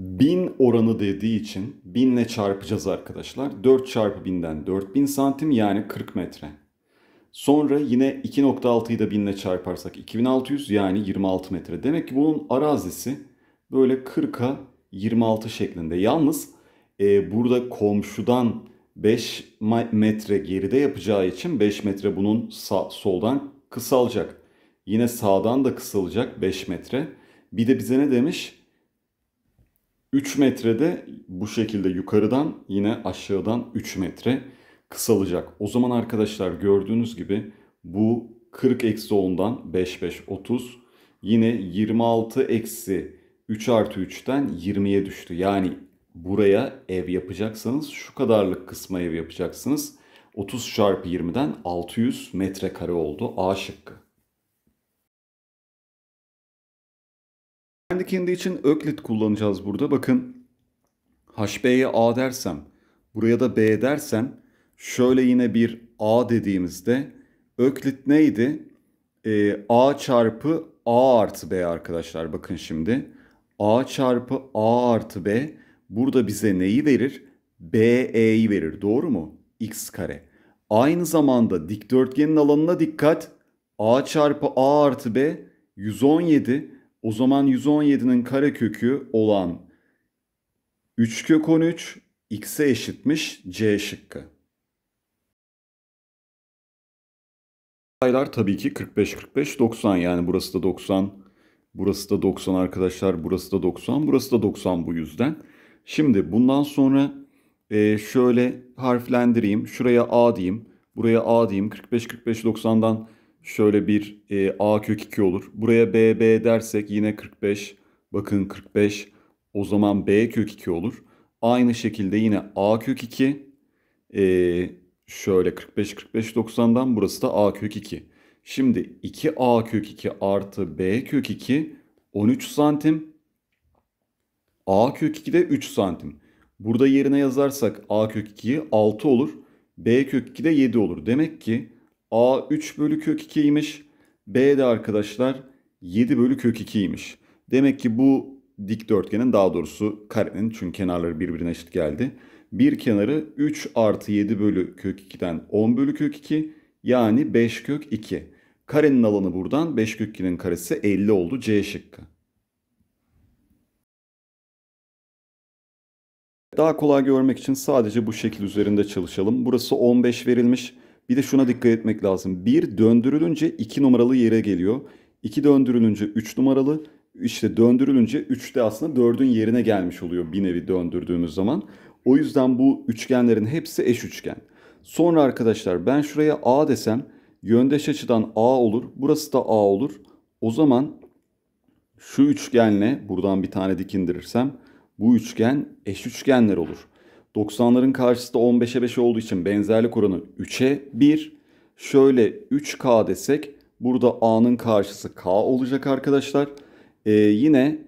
1000 oranı dediği için 1000 ile çarpacağız arkadaşlar. 4 çarpı 1000'den 4000 santim yani 40 metre. Sonra yine 2.6'yı da 1000 ile çarparsak 2600 yani 26 metre. Demek ki bunun arazisi böyle 40'a 26 şeklinde. Yalnız e, burada komşudan 5 metre geride yapacağı için 5 metre bunun sağ, soldan kısalacak. Yine sağdan da kısalacak 5 metre. Bir de bize ne demiş? 3 metrede bu şekilde yukarıdan yine aşağıdan 3 metre kısalacak. O zaman arkadaşlar gördüğünüz gibi bu 40 eksi 10'dan 5 5 30 yine 26 eksi 3 artı 3'ten 20'ye düştü. Yani buraya ev yapacaksanız şu kadarlık kısma ev yapacaksınız. 30 çarpı 20'den 600 metrekare oldu A şıkkı. Kendi kendi için öklit kullanacağız burada. Bakın HB'ye A dersem, buraya da B dersem şöyle yine bir A dediğimizde öklit neydi? Ee, A çarpı A artı B arkadaşlar bakın şimdi. A çarpı A artı B burada bize neyi verir? BE'yi verir doğru mu? X kare. Aynı zamanda dikdörtgenin alanına dikkat. A çarpı A artı B 117. O zaman 117'nin karekökü olan 3 kök 13 x'e eşitmiş C şıkkı. Sayılar tabii ki 45 45 90 yani burası da 90 burası da 90 arkadaşlar burası da 90 burası da 90 bu yüzden. Şimdi bundan sonra e, şöyle harflendireyim şuraya A diyeyim buraya A diyeyim 45 45 90'dan Şöyle bir e, a kök 2 olur. Buraya b bb dersek yine 45. Bakın 45 o zaman b kök 2 olur. Aynı şekilde yine a kök 2 e, şöyle 45 45 90'dan burası da a kök 2. Şimdi 2a kök 2 artı b kök 2 13 santim. a kök 2 de 3 santim. Burada yerine yazarsak a kök 2'yi 6 olur. b kök 2 de 7 olur. Demek ki A 3 bölü kök 2'ymiş. B de arkadaşlar 7 bölü kök 2'ymiş. Demek ki bu dikdörtgenin daha doğrusu karenin çünkü kenarları birbirine eşit geldi. Bir kenarı 3 artı 7 bölü kök 2'den 10 bölü kök 2 yani 5 kök 2. Karenin alanı buradan 5 kök 2'nin karesi 50 oldu C şıkkı. Daha kolay görmek için sadece bu şekil üzerinde çalışalım. Burası 15 verilmiş. Bir de şuna dikkat etmek lazım. 1 döndürülünce 2 numaralı yere geliyor. 2 döndürülünce 3 numaralı. İşte döndürülünce 3 de aslında 4'ün yerine gelmiş oluyor bir nevi döndürdüğümüz zaman. O yüzden bu üçgenlerin hepsi eş üçgen. Sonra arkadaşlar ben şuraya A desem yöndeş açıdan A olur. Burası da A olur. O zaman şu üçgenle buradan bir tane dikindirirsem bu üçgen eş üçgenler olur. 90'ların karşısında 15'e 5 olduğu için benzerlik oranı 3'e 1. Şöyle 3K desek burada A'nın karşısı K olacak arkadaşlar. Ee, yine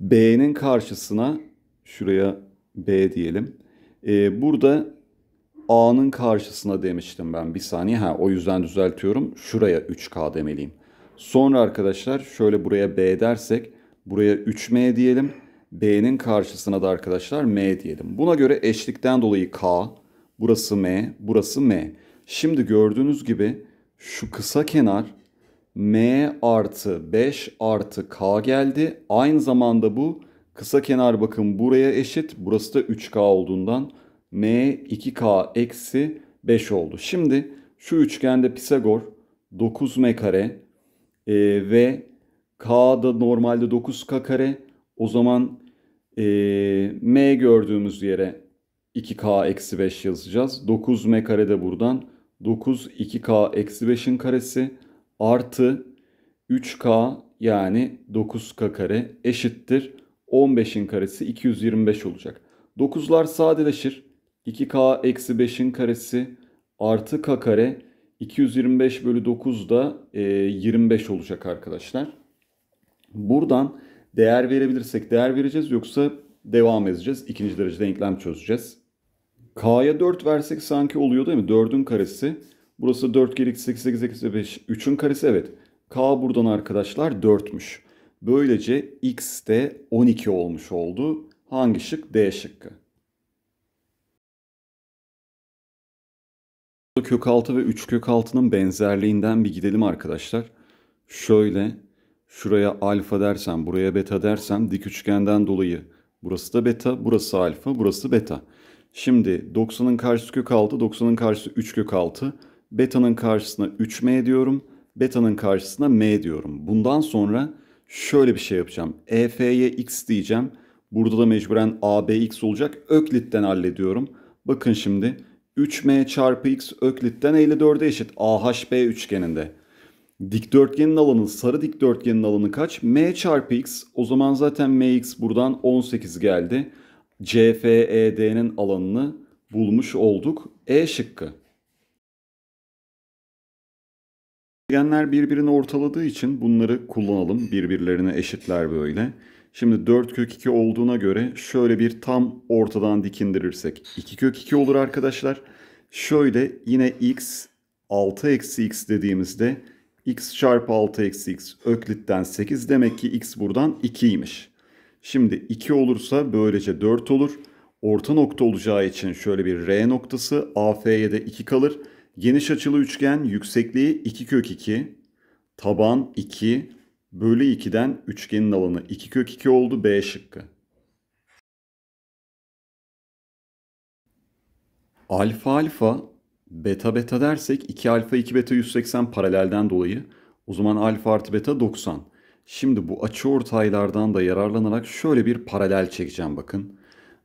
B'nin karşısına şuraya B diyelim. Ee, burada A'nın karşısına demiştim ben bir saniye. Ha, o yüzden düzeltiyorum. Şuraya 3K demeliyim. Sonra arkadaşlar şöyle buraya B dersek buraya 3M diyelim. B'nin karşısına da arkadaşlar M diyelim. Buna göre eşlikten dolayı K, burası M, burası M. Şimdi gördüğünüz gibi şu kısa kenar M artı 5 artı K geldi. Aynı zamanda bu kısa kenar bakın buraya eşit. Burası da 3K olduğundan M 2K eksi 5 oldu. Şimdi şu üçgende Pisagor 9M kare e, ve K'da normalde 9K kare o zaman e, m gördüğümüz yere 2k eksi 5 yazacağız. 9m kare buradan. 9 2k eksi 5'in karesi artı 3k yani 9k kare eşittir. 15'in karesi 225 olacak. 9'lar sadeleşir. 2k eksi 5'in karesi artı k kare 225 bölü 9 da e, 25 olacak arkadaşlar. Buradan değer verebilirsek değer vereceğiz yoksa devam edeceğiz. İkinci derece denklem çözeceğiz. K'ya 4 versek sanki oluyor değil mi? 4'ün karesi. Burası 4 kere 2, 8, 8, 8, 5, 3'ün karesi evet. K buradan arkadaşlar 4'müş. Böylece x de 12 olmuş oldu. Hangi şık? D şıkkı. Kök 6 ve 3 kök 6'nın benzerliğinden bir gidelim arkadaşlar. Şöyle Şuraya alfa dersem, buraya beta dersem dik üçgenden dolayı burası da beta, burası alfa, burası beta. Şimdi 90'ın karşısı kök 6, 90'ın karşısı 3 kök 6. Beta'nın karşısına 3m diyorum, beta'nın karşısına m diyorum. Bundan sonra şöyle bir şey yapacağım. EF'ye x diyeceğim. Burada da mecburen ABX olacak. Öklit'ten hallediyorum. Bakın şimdi 3m çarpı x Öklit'ten 54'e eşit AHB üçgeninde. Dikdörtgenin alanı, sarı dikdörtgenin alanı kaç? M çarpı x. O zaman zaten mx buradan 18 geldi. CFED'nin alanını bulmuş olduk. E şıkkı. Üçgenler birbirini ortaladığı için bunları kullanalım. Birbirlerine eşitler böyle. Şimdi 4 kök 2 olduğuna göre şöyle bir tam ortadan dikindirirsek 2 kök 2 olur arkadaşlar. Şöyle yine x 6 eksi x dediğimizde x çarpı 6 eksi x öklitten 8 demek ki x buradan 2'ymiş. Şimdi 2 olursa böylece 4 olur. Orta nokta olacağı için şöyle bir R noktası AF'ye de 2 kalır. Geniş açılı üçgen yüksekliği 2 kök 2. Taban 2 bölü 2'den üçgenin alanı 2 kök 2 oldu B şıkkı. Alfa alfa Beta beta dersek 2 alfa 2 beta 180 paralelden dolayı o zaman alfa artı beta 90. Şimdi bu açı ortaylardan da yararlanarak şöyle bir paralel çekeceğim bakın.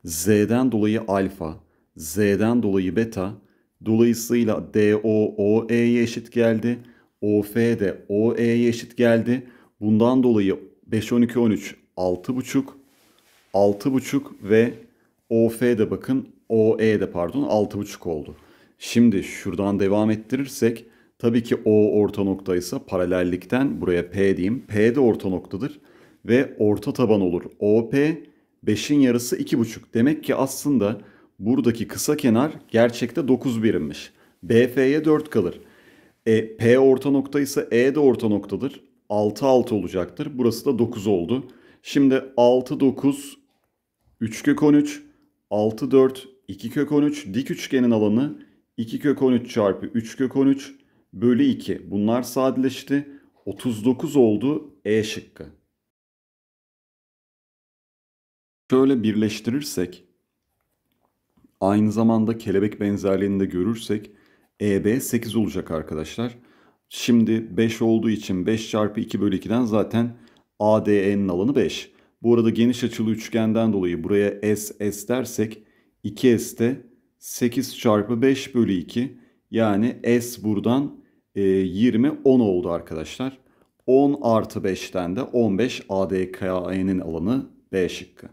Z'den dolayı alfa, Z'den dolayı beta, dolayısıyla DO OE'ye eşit geldi. OF de OE'ye eşit geldi. Bundan dolayı 5 12 13 6,5 6,5 ve OF de bakın OE de pardon 6,5 oldu. Şimdi şuradan devam ettirirsek tabii ki O orta noktaysa paralellikten buraya P diyeyim. P de orta noktadır ve orta taban olur. OP 5'in yarısı 2,5. Demek ki aslında buradaki kısa kenar gerçekte 9 birimmiş. BF'ye 4 kalır. E, P orta noktaysa E de orta noktadır. 6 6 olacaktır. Burası da 9 oldu. Şimdi 6 9 3 kök 13 6 4 2 kök 13 dik üçgenin alanı 2 kök 13 çarpı 3 kök 13 bölü 2. Bunlar sadeleşti. 39 oldu E şıkkı. Şöyle birleştirirsek aynı zamanda kelebek benzerliğini de görürsek EB 8 olacak arkadaşlar. Şimdi 5 olduğu için 5 çarpı 2 bölü 2'den zaten ADE'nin alanı 5. Bu arada geniş açılı üçgenden dolayı buraya S S dersek 2 de 8 çarpı 5 bölü 2 yani S buradan e, 20 10 oldu arkadaşlar. 10 artı 5'ten de 15 ADKA'nın alanı B şıkkı.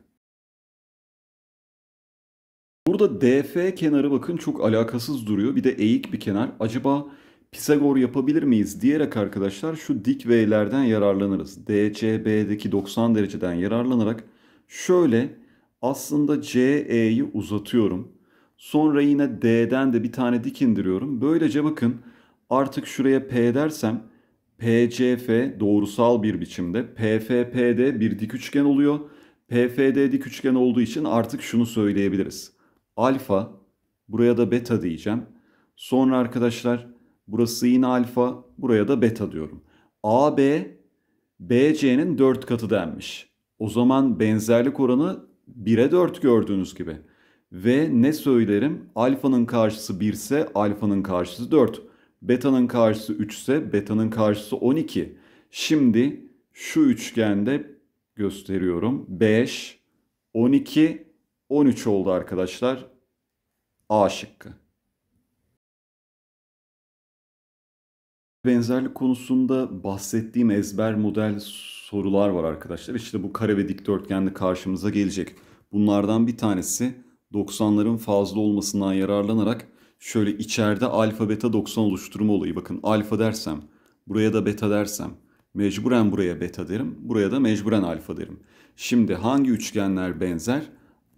Burada DF kenarı bakın çok alakasız duruyor. Bir de eğik bir kenar. Acaba Pisagor yapabilir miyiz diyerek arkadaşlar şu dik V'lerden yararlanırız. DCB'deki 90 dereceden yararlanarak şöyle aslında CE'yi uzatıyorum. Sonra yine D'den de bir tane dik indiriyorum. Böylece bakın artık şuraya P dersem PCF doğrusal bir biçimde PFPD bir dik üçgen oluyor. PFD dik üçgen olduğu için artık şunu söyleyebiliriz. Alfa buraya da beta diyeceğim. Sonra arkadaşlar burası yine alfa buraya da beta diyorum. AB BC'nin 4 katı denmiş. O zaman benzerlik oranı 1'e 4 gördüğünüz gibi. Ve ne söylerim? Alfanın karşısı 1 ise alfanın karşısı 4. Beta'nın karşısı 3 ise beta'nın karşısı 12. Şimdi şu üçgende gösteriyorum. 5, 12, 13 oldu arkadaşlar. A şıkkı. Benzerlik konusunda bahsettiğim ezber model sorular var arkadaşlar. İşte bu kare ve dikdörtgen de karşımıza gelecek. Bunlardan bir tanesi 90'ların fazla olmasından yararlanarak şöyle içeride alfa beta 90 oluşturma olayı. Bakın alfa dersem, buraya da beta dersem, mecburen buraya beta derim, buraya da mecburen alfa derim. Şimdi hangi üçgenler benzer?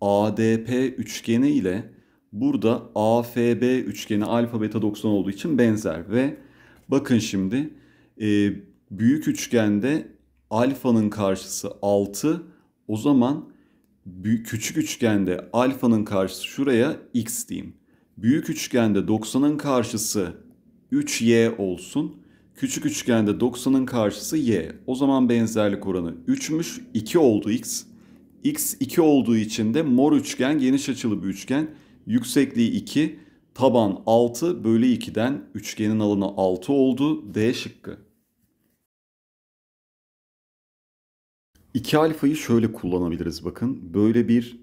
ADP üçgeni ile burada AFB üçgeni alfa beta 90 olduğu için benzer ve bakın şimdi e, büyük üçgende alfanın karşısı 6 o zaman büyük, küçük üçgende alfanın karşısı şuraya x diyeyim. Büyük üçgende 90'ın karşısı 3y olsun. Küçük üçgende 90'ın karşısı y. O zaman benzerlik oranı 3'müş. 2 oldu x. x 2 olduğu için de mor üçgen geniş açılı bir üçgen. Yüksekliği 2, taban 6 bölü 2'den üçgenin alanı 6 oldu. D şıkkı. İki alfayı şöyle kullanabiliriz bakın. Böyle bir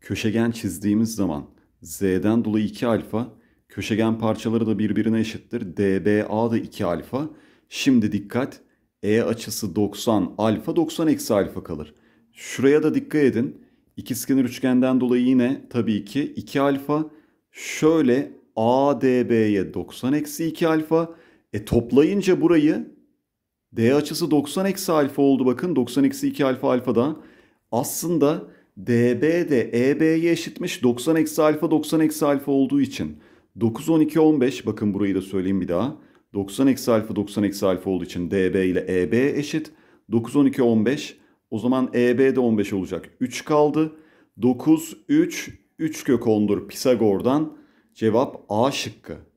köşegen çizdiğimiz zaman z'den dolayı iki alfa köşegen parçaları da birbirine eşittir. dba da iki alfa. Şimdi dikkat e açısı 90 alfa 90 eksi alfa kalır. Şuraya da dikkat edin. İkizkenar üçgenden dolayı yine tabii ki 2 alfa şöyle ADB'ye 90 eksi 2 alfa. E toplayınca burayı D açısı 90 eksi alfa oldu bakın. 90 eksi 2 alfa alfadan. Aslında DB de EB'ye eşitmiş. 90 eksi alfa 90 eksi alfa olduğu için. 9 12 15 bakın burayı da söyleyeyim bir daha. 90 eksi alfa 90 eksi alfa olduğu için DB ile EB eşit. 9 12 15 o zaman EB de 15 olacak. 3 kaldı. 9 3 3 kök 10'dur Pisagor'dan. Cevap A şıkkı.